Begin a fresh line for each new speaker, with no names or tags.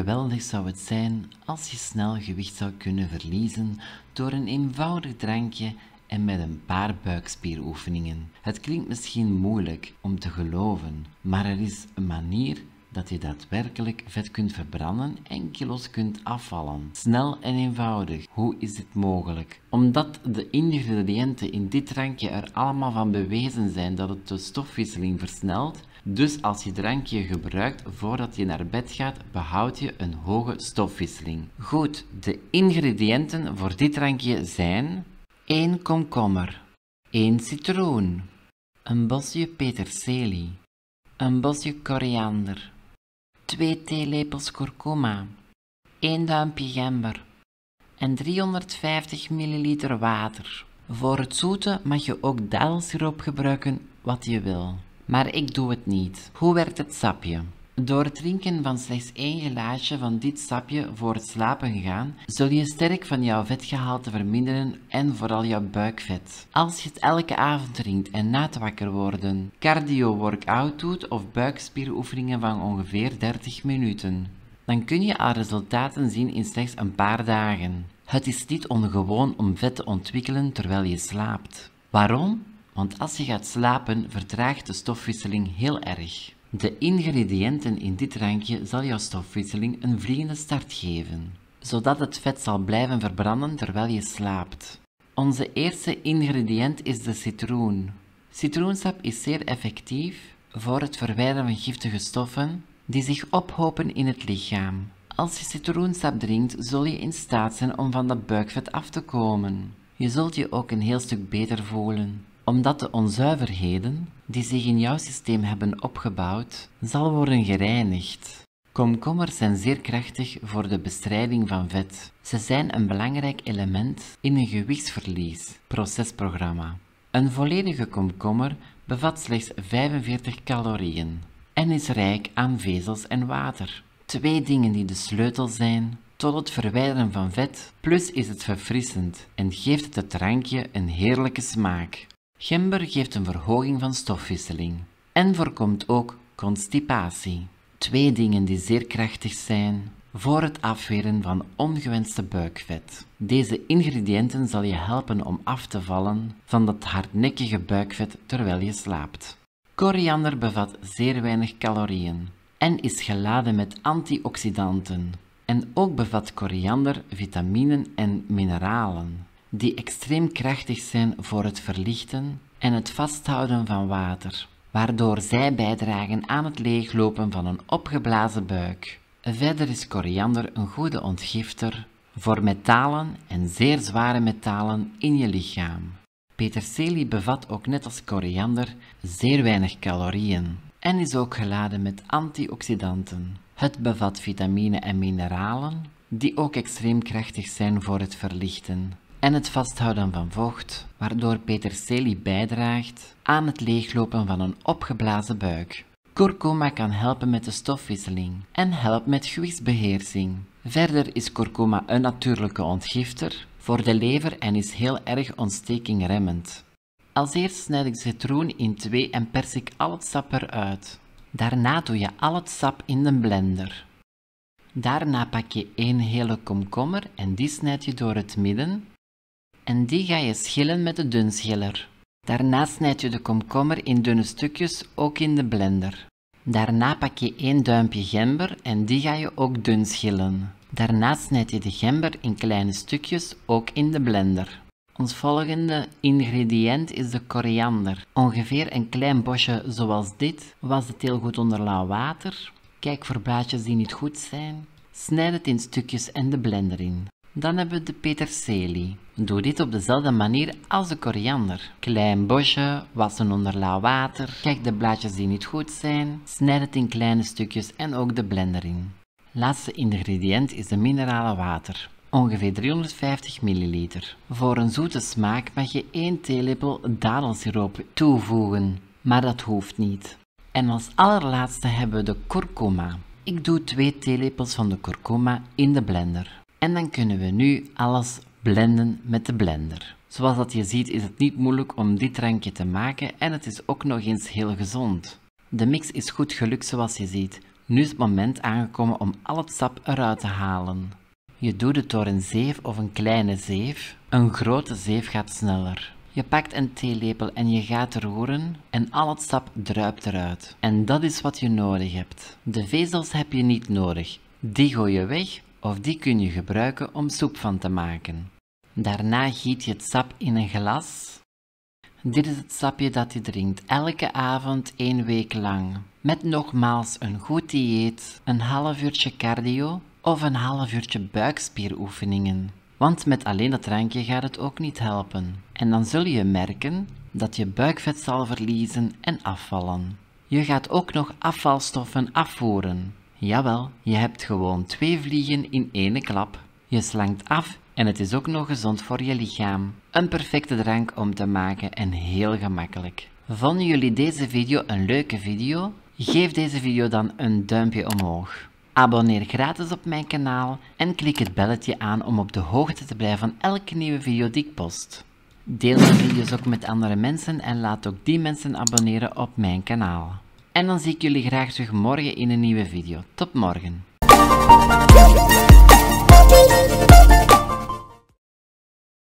Geweldig zou het zijn als je snel gewicht zou kunnen verliezen door een eenvoudig drankje en met een paar buikspieroefeningen. Het klinkt misschien moeilijk om te geloven, maar er is een manier dat je daadwerkelijk vet kunt verbranden en kilo's kunt afvallen. Snel en eenvoudig. Hoe is dit mogelijk? Omdat de ingrediënten in dit drankje er allemaal van bewezen zijn dat het de stofwisseling versnelt, dus als je drankje gebruikt voordat je naar bed gaat, behoud je een hoge stofwisseling. Goed, de ingrediënten voor dit drankje zijn 1 komkommer, 1 citroen, een bosje peterselie, een bosje koriander, 2 theelepels kurkuma, 1 duimpje gember en 350 ml water. Voor het zoete mag je ook dadelsiroop gebruiken wat je wil maar ik doe het niet. Hoe werkt het sapje? Door het drinken van slechts één glaasje van dit sapje voor het slapen gaan, zul je sterk van jouw vetgehalte verminderen en vooral jouw buikvet. Als je het elke avond drinkt en na het wakker worden, cardio-workout doet of buikspieroefeningen van ongeveer 30 minuten, dan kun je al resultaten zien in slechts een paar dagen. Het is niet ongewoon om vet te ontwikkelen terwijl je slaapt. Waarom? want als je gaat slapen vertraagt de stofwisseling heel erg. De ingrediënten in dit drankje zal jouw stofwisseling een vliegende start geven, zodat het vet zal blijven verbranden terwijl je slaapt. Onze eerste ingrediënt is de citroen. Citroensap is zeer effectief voor het verwijderen van giftige stoffen die zich ophopen in het lichaam. Als je citroensap drinkt, zul je in staat zijn om van dat buikvet af te komen. Je zult je ook een heel stuk beter voelen omdat de onzuiverheden die zich in jouw systeem hebben opgebouwd, zal worden gereinigd. Komkommers zijn zeer krachtig voor de bestrijding van vet. Ze zijn een belangrijk element in een gewichtsverlies-procesprogramma. Een volledige komkommer bevat slechts 45 calorieën en is rijk aan vezels en water. Twee dingen die de sleutel zijn tot het verwijderen van vet, plus is het verfrissend en geeft het drankje een heerlijke smaak. Gember geeft een verhoging van stofwisseling en voorkomt ook constipatie. Twee dingen die zeer krachtig zijn voor het afweren van ongewenste buikvet. Deze ingrediënten zal je helpen om af te vallen van dat hardnekkige buikvet terwijl je slaapt. Koriander bevat zeer weinig calorieën en is geladen met antioxidanten. En ook bevat koriander vitaminen en mineralen die extreem krachtig zijn voor het verlichten en het vasthouden van water, waardoor zij bijdragen aan het leeglopen van een opgeblazen buik. Verder is koriander een goede ontgifter voor metalen en zeer zware metalen in je lichaam. Peterselie bevat ook net als koriander zeer weinig calorieën en is ook geladen met antioxidanten. Het bevat vitamine en mineralen die ook extreem krachtig zijn voor het verlichten en het vasthouden van vocht, waardoor peterselie bijdraagt aan het leeglopen van een opgeblazen buik. Kurkuma kan helpen met de stofwisseling en helpt met gewichtsbeheersing. Verder is kurkuma een natuurlijke ontgifter voor de lever en is heel erg ontstekingremmend. Als eerst snijd ik citroen in twee en pers ik al het sap eruit. Daarna doe je al het sap in de blender. Daarna pak je één hele komkommer en die snijd je door het midden en die ga je schillen met de dunschiller. Daarna snijd je de komkommer in dunne stukjes, ook in de blender. Daarna pak je één duimpje gember en die ga je ook dun schillen. Daarna snijd je de gember in kleine stukjes, ook in de blender. Ons volgende ingrediënt is de koriander. Ongeveer een klein bosje zoals dit. Was het heel goed onder lauw water. Kijk voor blaadjes die niet goed zijn. Snijd het in stukjes en de blender in. Dan hebben we de peterselie. Doe dit op dezelfde manier als de koriander. Klein bosje, wassen onder lauw water, kijk de blaadjes die niet goed zijn, snijd het in kleine stukjes en ook de blender in. Laatste ingrediënt is de minerale water, ongeveer 350 ml. Voor een zoete smaak mag je 1 theelepel dadelsiroop toevoegen, maar dat hoeft niet. En als allerlaatste hebben we de kurkuma. Ik doe 2 theelepels van de kurkuma in de blender. En dan kunnen we nu alles blenden met de blender. Zoals dat je ziet is het niet moeilijk om dit drankje te maken en het is ook nog eens heel gezond. De mix is goed gelukt zoals je ziet. Nu is het moment aangekomen om al het sap eruit te halen. Je doet het door een zeef of een kleine zeef. Een grote zeef gaat sneller. Je pakt een theelepel en je gaat roeren en al het sap druipt eruit. En dat is wat je nodig hebt. De vezels heb je niet nodig. Die gooi je weg of die kun je gebruiken om soep van te maken. Daarna giet je het sap in een glas. Dit is het sapje dat je drinkt elke avond één week lang. Met nogmaals een goed dieet, een half uurtje cardio of een half uurtje buikspieroefeningen. Want met alleen dat drankje gaat het ook niet helpen. En dan zul je merken dat je buikvet zal verliezen en afvallen. Je gaat ook nog afvalstoffen afvoeren. Jawel, je hebt gewoon twee vliegen in één klap. Je slankt af en het is ook nog gezond voor je lichaam. Een perfecte drank om te maken en heel gemakkelijk. Vonden jullie deze video een leuke video? Geef deze video dan een duimpje omhoog. Abonneer gratis op mijn kanaal en klik het belletje aan om op de hoogte te blijven van elke nieuwe video die ik post. Deel de video's ook met andere mensen en laat ook die mensen abonneren op mijn kanaal. En dan zie ik jullie graag terug morgen in een nieuwe video. Tot morgen.